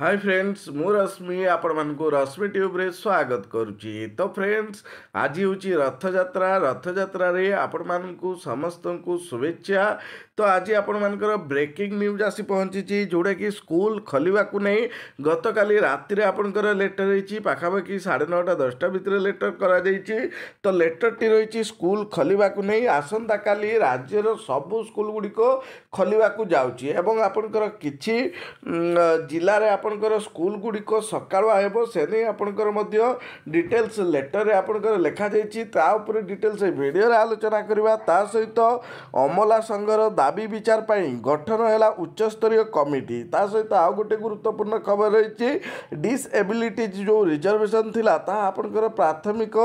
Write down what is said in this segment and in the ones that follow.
high friends ମୁଁ ରଶ୍ମି ଆପଣମାନଙ୍କୁ ରଶ୍ମି ଟ୍ୟୁବ୍ରେ ସ୍ୱାଗତ କରୁଛି ତ ଫ୍ରେଣ୍ଡସ୍ ଆଜି ହେଉଛି ରଥଯାତ୍ରା ରଥଯାତ୍ରାରେ ଆପଣମାନଙ୍କୁ ସମସ୍ତଙ୍କୁ ଶୁଭେଚ୍ଛା ତ ଆଜି ଆପଣମାନଙ୍କର ବ୍ରେକିଂ ନ୍ୟୁଜ୍ ଆସି ପହଞ୍ଚିଛି ଯେଉଁଟାକି ସ୍କୁଲ ଖୋଲିବାକୁ ନେଇ ଗତକାଲି ରାତିରେ ଆପଣଙ୍କର ଲେଟର ହେଇଛି ପାଖାପାଖି ସାଢ଼େ ନଅଟା ଦଶଟା ଭିତରେ ଲେଟର କରାଯାଇଛି ତ ଲେଟରଟି ରହିଛି ସ୍କୁଲ ଖୋଲିବାକୁ ନେଇ ଆସନ୍ତାକାଲି ରାଜ୍ୟର ସବୁ ସ୍କୁଲ ଗୁଡ଼ିକ ଖୋଲିବାକୁ ଯାଉଛି ଏବଂ ଆପଣଙ୍କର କିଛି ଜିଲ୍ଲାରେ ଆପଣ ଆପଣଙ୍କର ସ୍କୁଲ ଗୁଡ଼ିକ ସକାଳୁଆ ହେବ ସେ ନେଇ ଆପଣଙ୍କର ମଧ୍ୟ ଡିଟେଲ୍ସ ଲେଟର୍ରେ ଆପଣଙ୍କର ଲେଖାଯାଇଛି ତା ଉପରେ ଡିଟେଲ୍ସ ଏ ଭିଡ଼ିଓରେ ଆଲୋଚନା କରିବା ତା ସହିତ ଅମଲା ସଂଘର ଦାବି ବିଚାର ପାଇଁ ଗଠନ ହେଲା ଉଚ୍ଚସ୍ତରୀୟ କମିଟି ତା ସହିତ ଆଉ ଗୋଟେ ଗୁରୁତ୍ୱପୂର୍ଣ୍ଣ ଖବର ରହିଛି ଡିସଏବିଲିଟିଜ୍ ଯେଉଁ ରିଜର୍ଭେସନ୍ ଥିଲା ତାହା ଆପଣଙ୍କର ପ୍ରାଥମିକ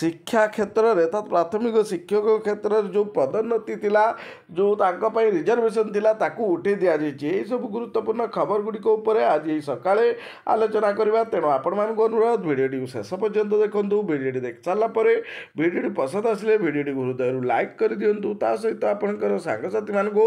ଶିକ୍ଷା କ୍ଷେତ୍ରରେ ତା ପ୍ରାଥମିକ ଶିକ୍ଷକ କ୍ଷେତ୍ରରେ ଯେଉଁ ପଦୋନ୍ନତି ଥିଲା ଯେଉଁ ତାଙ୍କ ପାଇଁ ରିଜର୍ଭେସନ୍ ଥିଲା ତାକୁ ଉଠାଇ ଦିଆଯାଇଛି ଏହିସବୁ ଗୁରୁତ୍ୱପୂର୍ଣ୍ଣ ଖବରଗୁଡ଼ିକ ଉପରେ ଆଜି सका आलोचना करने तेणु आपण मानक अनुरोध भिडटी को शेष पर्यटन देखूँ भिडटे देख सारापर भिडी पसंद आसे भिडट हृदय लाइक कर दिंटू सहित आपंगसाथी मानक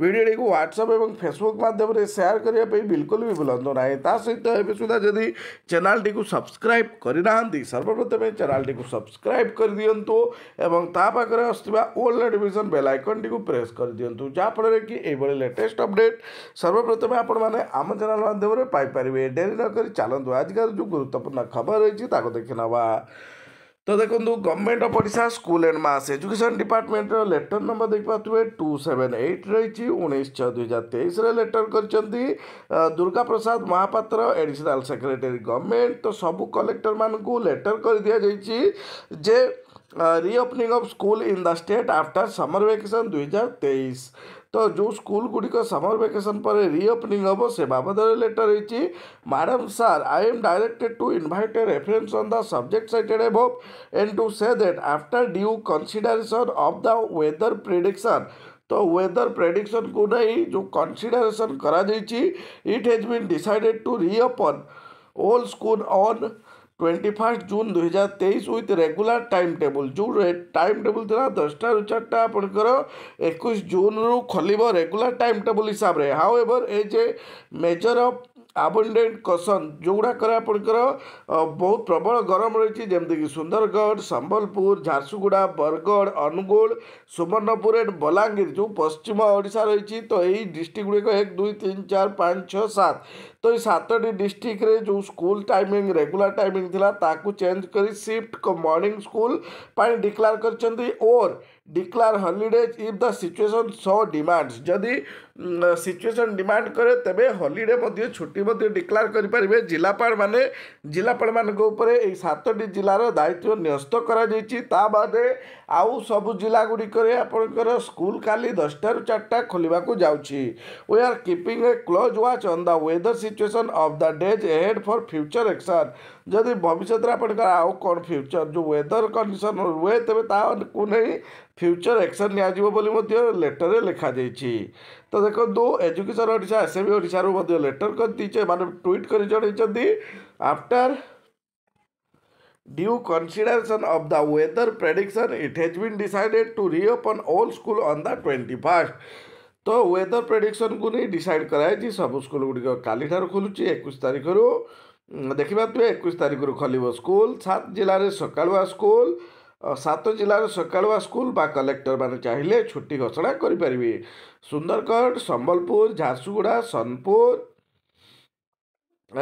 भिडटी को ह्वाट्सअप फेसबुक मध्यम सेयार करने बिल्कुल भी बुलां ना सहित एवं सुधा जदि चेल टी सब्सक्राइब करना सर्वप्रथमें चेल टी सब्सक्राइब कर दिंतु और ओल्ड एडमिशन बेल आइकन टी प्रेस कर दिंतु जहाँफल कि लेटेस्ट अपडेट सर्वप्रथमें आप चेल मध्यम पापारे डेरी नक चलतु आजिकार जो गुरुत्वपूर्ण खबर रही देखे नवा तो देखो गवर्नमेंट अफ ओडा स्कूल एंड मस एजुकेशन डिपार्टमेंटर लेटर नंबर देख पाथे टू सेवेन एट रही उन्नीस छः दुई हजार तेईस लेटर कर Durga Prasad Mahapatra additional secretary government तो सब कलेक्टर मानक लेटर कर दि जाइए reopening of school in the state after summer vacation दुई हजार तेईस तो जो स्कूल गुड़िक समर वेकेशन पर रिओपनिंग हम से बाबद लेटर रही madam sir I am directed to invite a reference on the subject cited above and to say that after due consideration of the weather prediction तो वेदर प्रेडिक्शन को नहीं जो consideration कर it has been decided to reopen all school on twenty first June दुई हजार तेईस with regular time table जो time table था दसटा रु चारटा आपंकर एक जून रु खोल रेगुलार टाइम टेबुल हिसाब से however as a measure of abundant caution ଯେଉଁଗୁଡ଼ାକରେ ଆପଣଙ୍କର ବହୁତ ପ୍ରବଳ ଗରମ ରହିଛି ଯେମିତିକି ସୁନ୍ଦରଗଡ଼ ସମ୍ବଲପୁର ଝାରସୁଗୁଡ଼ା ବରଗଡ଼ ଅନୁଗୁଳ ସୁବର୍ଣ୍ଣପୁର ଆଣ୍ଡ ବଲାଙ୍ଗୀର ଯେଉଁ ପଶ୍ଚିମ ଓଡ଼ିଶା ରହିଛି ତ ଏଇ ଡିଷ୍ଟ୍ରିକ୍ଟ ଗୁଡ଼ିକ ଏକ ଦୁଇ ତିନି ଚାରି ପାଞ୍ଚ ଛଅ ସାତ तो ये सतटी डिस्ट्रिक्ट जो स्कूल टाइमिंग रेगुलर टाइमिंग ताकू चेंज कर सिफ्ट मर्णिंग स्कूल डिक्लार कर or declare holidays if the situation so demands जदि सिचुएसन डिमांड करे तेज हलीडे छुट्टी डिक्लार करेंगे जिलापा मैंने जिलापा मानते सतटी जिलार दायित्व न्यस्त कराबादे आउ सब जिला गुड़िकर स्कूल काली दसटा रु चार खोलवाक जाऊँगी we are keeping a close watch on the सि situation of the days ahead for future action जदि भविष्य आप कौन फ्यूचर जो वेदर कंडीशन हुए तेज ताकू नहीं फ्यूचर एक्शन लेटर लिखा जाइए तो देखो दो एजुकेशन ओडा एस एम ओडारेटर कर मैंने ट्विट कर जनई after due consideration of the weather prediction it has been decided to reopen all school on the twenty weather ପ୍ରେଡ଼ିକ୍ସନକୁ ନେଇ ଡିସାଇଡ଼ କରାଯାଇଛି ସବୁ ସ୍କୁଲ ଗୁଡ଼ିକ କାଲିଠାରୁ ଖୋଲୁଛି ଏକୋଇଶ ତାରିଖରୁ ଦେଖିବା ତୁ ଏକୋଇଶ ତାରିଖରୁ ଖୋଲିବ ସ୍କୁଲ ସାତ ଜିଲ୍ଲାରେ ସକାଳୁଆ ସ୍କୁଲ ସାତ ଜିଲ୍ଲାରେ ସକାଳୁଆ ସ୍କୁଲ ବା କଲେକ୍ଟର ମାନେ ଚାହିଁଲେ ଛୁଟି ଘୋଷଣା କରିପାରିବେ ସୁନ୍ଦରଗଡ଼ ସମ୍ବଲପୁର ଝାରସୁଗୁଡ଼ା ସୋନପୁର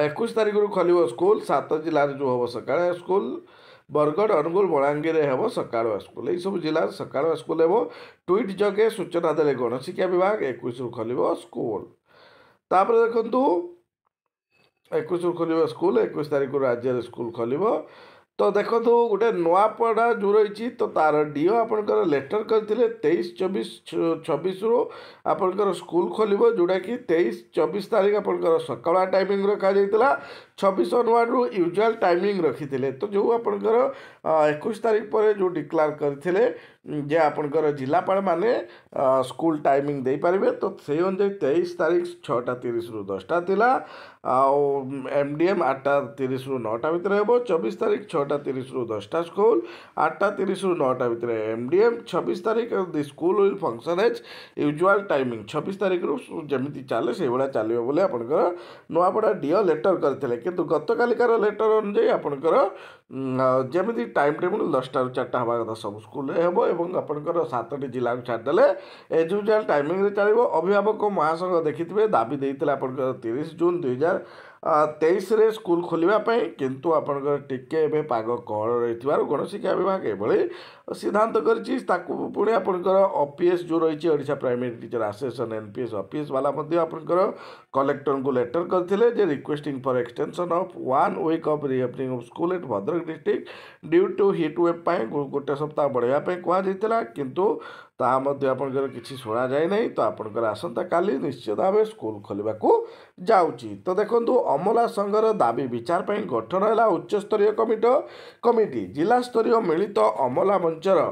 ଏକୋଇଶ ତାରିଖରୁ ଖୋଲିବ ସ୍କୁଲ ସାତ ଜିଲ୍ଲାରେ ଯେଉଁ ହେବ ସକାଳୁଆ ସ୍କୁଲ ବରଗଡ଼ ଅନୁଗୁଳ ବଲାଙ୍ଗୀରରେ ହେବ ସକାଳୁଆ ସ୍କୁଲ ଏହିସବୁ ଜିଲ୍ଲାର ସକାଳୁଆ ସ୍କୁଲ ହେବ ଟ୍ୱିଟ୍ ଯୋଗେ ସୂଚନା ଦେଲେ ଗଣଶିକ୍ଷା ବିଭାଗ ଏକୋଇଶରୁ ଖୋଲିବ ସ୍କୁଲ ତାପରେ ଦେଖନ୍ତୁ ଏକୋଇଶରୁ ଖୋଲିବ ସ୍କୁଲ ଏକୋଇଶ ତାରିଖରୁ ରାଜ୍ୟରେ ସ୍କୁଲ ଖୋଲିବ ତ ଦେଖନ୍ତୁ ଗୋଟେ ନୂଆପଡ଼ା ଯେଉଁ ରହିଛି ତ ତା'ର ଡି ଓ ଆପଣଙ୍କର ଲେଟର୍ କରିଥିଲେ ତେଇଶ ଚବିଶ ଛବିଶରୁ ଆପଣଙ୍କର ସ୍କୁଲ ଖୋଲିବ ଯେଉଁଟାକି ତେଇଶ ଚବିଶ ତାରିଖ ଆପଣଙ୍କର ସକାଳ ଟାଇମିଂ ରଖାଯାଇଥିଲା ଛବିଶ ଜାନୁଆରୀରୁ ୟୁଜୁଆଲ୍ ଟାଇମିଂ ରଖିଥିଲେ ତ ଯେଉଁ ଆପଣଙ୍କର ଏକୋଇଶ ତାରିଖ ପରେ ଯେଉଁ ଡିକ୍ଲାର କରିଥିଲେ ଯେ ଆପଣଙ୍କର ଜିଲ୍ଲାପାଳମାନେ ସ୍କୁଲ ଟାଇମିଂ ଦେଇପାରିବେ ତ ସେଇ ଅନୁଯାୟୀ ତେଇଶ ତାରିଖ ଛଅଟା ତିରିଶରୁ ଦଶଟା ଥିଲା ଆଉ ଏମ୍ ଡି ଏମ୍ ଆଠଟା ତିରିଶରୁ ନଅଟା ଭିତରେ ହେବ ଚବିଶ ତାରିଖ ଛଅଟା ତିରିଶରୁ ଦଶଟା ସ୍କୁଲ ଆଠଟା ତିରିଶରୁ ନଅଟା ଭିତରେ ଏମ୍ ଡି ଏମ୍ ଛବିଶ ତାରିଖ the school will function as usual timing ଛବିଶ ତାରିଖରୁ ଯେମିତି ଚାଲେ ସେଇଭଳିଆ ଚାଲିବ ବୋଲି ଆପଣଙ୍କର ନୂଆପଡ଼ା ଡିଓ ଲେଟର୍ କରିଥିଲେ କିନ୍ତୁ ଗତକାଲିକାର ଲେଟର୍ ଅନୁଯାୟୀ ଆପଣଙ୍କର जमी टाइम टेबुल दसटा रू चार हवा कथा सब स्कूल होकर सतटी जिला छाड़देले एजुकेशन टाइमिंग चलो अभिभावक महासंघ देखिथे दाबी देते आप तीस जून दुई हजार तेईस स्कूल खोलवाई कितु आपण टी ए पाग कहल रही थी गणशिक्षा विभाग ये सिद्धांत करपीएस जो रही ओडा primary teacher association NPS P S office collector को लेटर करते requesting for extension of one week of reopening of school at Bhadrak electric due to heat wave ପାଇଁ ଗୋଟେ ସପ୍ତାହ ବଢ଼େଇବା ପାଇଁ କୁହାଯାଇଥିଲା କିନ୍ତୁ ତାହା ମଧ୍ୟ ଆପଣଙ୍କର କିଛି ଶୁଣାଯାଇ ନାହିଁ ତ ଆପଣଙ୍କର ଆସନ୍ତାକାଲି ନିଶ୍ଚିତ ଭାବେ ସ୍କୁଲ ଖୋଲିବାକୁ ଯାଉଛି ତ ଦେଖନ୍ତୁ ଅମଲା ସଂଘର ଦାବି ବିଚାର ପାଇଁ ଗଠନ ହେଲା ଉଚ୍ଚସ୍ତରୀୟ କମିଟି ଜିଲ୍ଲାସ୍ତରୀୟ ମିଳିତ ଅମଲା ମଞ୍ଚର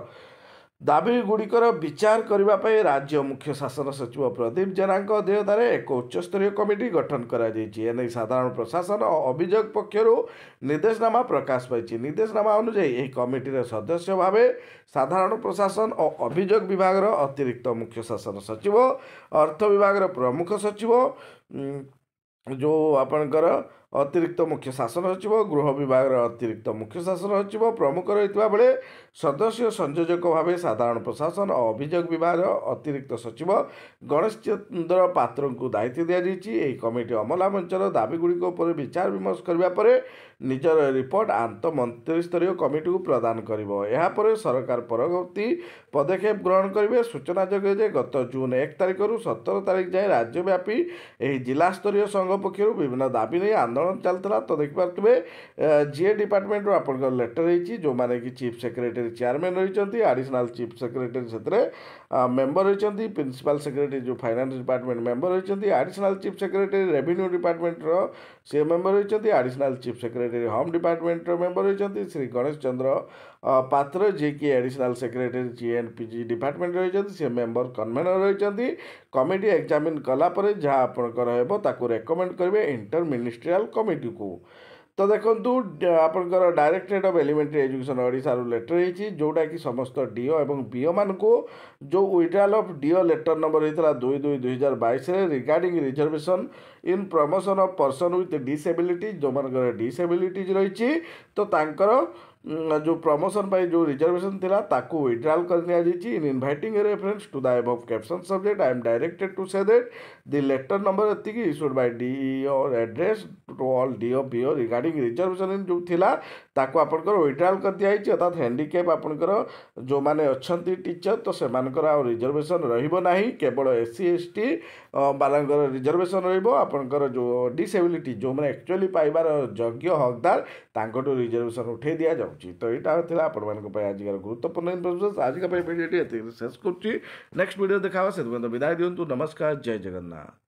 ଦାବିଗୁଡ଼ିକର ବିଚାର କରିବା ପାଇଁ ରାଜ୍ୟ ମୁଖ୍ୟ ଶାସନ ସଚିବ ପ୍ରଦୀପ ଜେନାଙ୍କ ଅଧ୍ୟକ୍ଷତାରେ ଏକ ଉଚ୍ଚସ୍ତରୀୟ କମିଟି ଗଠନ କରାଯାଇଛି ଏନେଇ ସାଧାରଣ ପ୍ରଶାସନ ଓ ଅଭିଯୋଗ ପକ୍ଷରୁ ନିର୍ଦ୍ଦେଶନାମା ପ୍ରକାଶ ପାଇଛି ନିର୍ଦ୍ଦେଶନାମା ଅନୁଯାୟୀ ଏହି କମିଟିର ସଦସ୍ୟ ଭାବେ ସାଧାରଣ ପ୍ରଶାସନ ଓ ଅଭିଯୋଗ ବିଭାଗର ଅତିରିକ୍ତ ମୁଖ୍ୟ ଶାସନ ସଚିବ ଅର୍ଥ ବିଭାଗର ପ୍ରମୁଖ ସଚିବ ଯେଉଁ ଆପଣଙ୍କର ଅତିରିକ୍ତ ମୁଖ୍ୟ ଶାସନ ସଚିବ ଗୃହ ବିଭାଗର ଅତିରିକ୍ତ ମୁଖ୍ୟ ଶାସନ ସଚିବ ପ୍ରମୁଖ ରହିଥିବା ବେଳେ ସଦସ୍ୟ ସଂଯୋଜକ ଭାବେ ସାଧାରଣ ପ୍ରଶାସନ ଓ ଅଭିଯୋଗ ବିଭାଗର ଅତିରିକ୍ତ ସଚିବ ଗଣେଶ ଚନ୍ଦ୍ର ପାତ୍ରଙ୍କୁ ଦାୟିତ୍ୱ ଦିଆଯାଇଛି ଏହି କମିଟି ଅମଲା ମଞ୍ଚର ଦାବିଗୁଡ଼ିକ ଉପରେ ବିଚାର ବିମର୍ଶ କରିବା ପରେ ନିଜର ରିପୋର୍ଟ ଆନ୍ତଃ ମନ୍ତ୍ରୀସ୍ତରୀୟ କମିଟିକୁ ପ୍ରଦାନ କରିବ ଏହାପରେ ସରକାର ପରବର୍ତ୍ତୀ ପଦକ୍ଷେପ ଗ୍ରହଣ କରିବେ ସୂଚନା ଯୋଗ୍ୟ ଯେ ଗତ ଜୁନ୍ ଏକ ତାରିଖରୁ ସତର ତାରିଖ ଯାଏଁ ରାଜ୍ୟବ୍ୟାପୀ ଏହି ଜିଲ୍ଲାସ୍ତରୀୟ ସଂଘ ପକ୍ଷରୁ ବିଭିନ୍ନ ଦାବି ନେଇ ଆନ୍ଦୋଳନ ଆନ୍ଦୋଳନ ଚାଲିଥିଲା ତଦକିପାରୁଥିବେ ଜିଏ ଡିପାର୍ଟମେଣ୍ଟରୁ ଆପଣଙ୍କର ଲେଟର୍ ହେଇଛି ଯେଉଁମାନେ କି ଚିଫ୍ ସେକ୍ରେଟାରୀ ଚେୟାରମ୍ୟାନ୍ ରହିଛନ୍ତି ଆଡ଼ିସନାଲ୍ ଚିଫ୍ ସେକ୍ରେଟାରୀ ସେଥିରେ ମେମ୍ବର ରହିଛନ୍ତି ପ୍ରିନ୍ସିପାଲ୍ ସେକ୍ରେଟାରୀ ଯେଉଁ ଫାଇନାନ୍ସ ଡିପାର୍ଟମେଣ୍ଟ ମେମ୍ବର ରହିଛନ୍ତି ଆଡ଼ିସନାଲ୍ ଚିଫ୍ ସେକ୍ରେଟାରୀ ରେଭିନ୍ୟୁ ଡିପାର୍ଟମେଣ୍ଟର ସେ ମେମ୍ବର ରହିଛନ୍ତି ଆଡ଼ିସନାଲ୍ ଚିଫ୍ ସେକ୍ରେଟାରୀ ହୋମ୍ ଡିପାର୍ଟମେଣ୍ଟର ମେମ୍ବର ରହିଛନ୍ତି ଶ୍ରୀ ଗଣେଶ ଚନ୍ଦ୍ର ପାତ୍ର ଯିଏକି additional secretary G N P G department ରହିଛନ୍ତି ସେ ମେମ୍ବର କନଭେନର ରହିଛନ୍ତି କମିଟି ଏକ୍ଜାମିନ୍ କଲା ପରେ ଯାହା ଆପଣଙ୍କର ହେବ ତାକୁ ରେକମେଣ୍ଡ କରିବେ ଇଣ୍ଟର ମିନିଷ୍ଟ୍ରିଆଲ୍ କମିଟିକୁ ତ ଦେଖନ୍ତୁ ଆପଣଙ୍କର ଡାଇରେକ୍ଟରେଟ୍ ଅଫ୍ ଏଲିମେଣ୍ଟାରୀ ଏଜୁକେସନ୍ ଓଡ଼ିଶାରୁ ଲେଟର୍ ହେଇଛି ଯେଉଁଟାକି ସମସ୍ତ ଡିଓ ଏବଂ ବିଓମାନଙ୍କୁ ଯେଉଁ withdrawal of DO letter number ହେଇଥିଲା ଦୁଇ ଦୁଇ ଦୁଇହଜାର ବାଇଶରେ regarding reservation in promotion of person with disability ଯେଉଁମାନଙ୍କର ଡିସେବିଲିଟିଜ୍ ରହିଛି ତ ତାଙ୍କର जो प्रमोशन पर जो रिजर्वेशन थी ताकि विड्रॉल कर दीजिए in inviting reference to the above caption subject I am directed to say that the letter number एति issued by DO address to all DO PO regarding reservation in जो था आपंकर विड्राल कर दिखाई अर्थात हैंडिकेप आपंकर जो मैंने अच्छा टीचर तो से रिजर्वेशन रही केवल एस सी एस टी बाला रिजर्वेशन रपर जो डिसेबिलिटी जो मैंने एक्चुअली पाइबार योग्य हकदार ताकू रिजर्वेशन उठे दिया जाऊ ଉଚିତ ତ ଏଇଟା ଥିଲା ଆପଣମାନଙ୍କ ପାଇଁ ଆଜିକାର ଗୁରୁତ୍ୱପୂର୍ଣ୍ଣ ଇନଫର୍ମେସନ୍ ଆଜିକା ପାଇଁ ଭିଡ଼ିଓଟି ଏତିକି ଶେଷ କରୁଛି ନେକ୍ସଟ ଭିଡ଼ିଓ ଦେଖା ହେବ ସେଥିପାଇଁ ତ ବିଦାୟ ଦିଅନ୍ତୁ ନମସ୍କାର ଜୟ ଜଗନ୍ନାଥ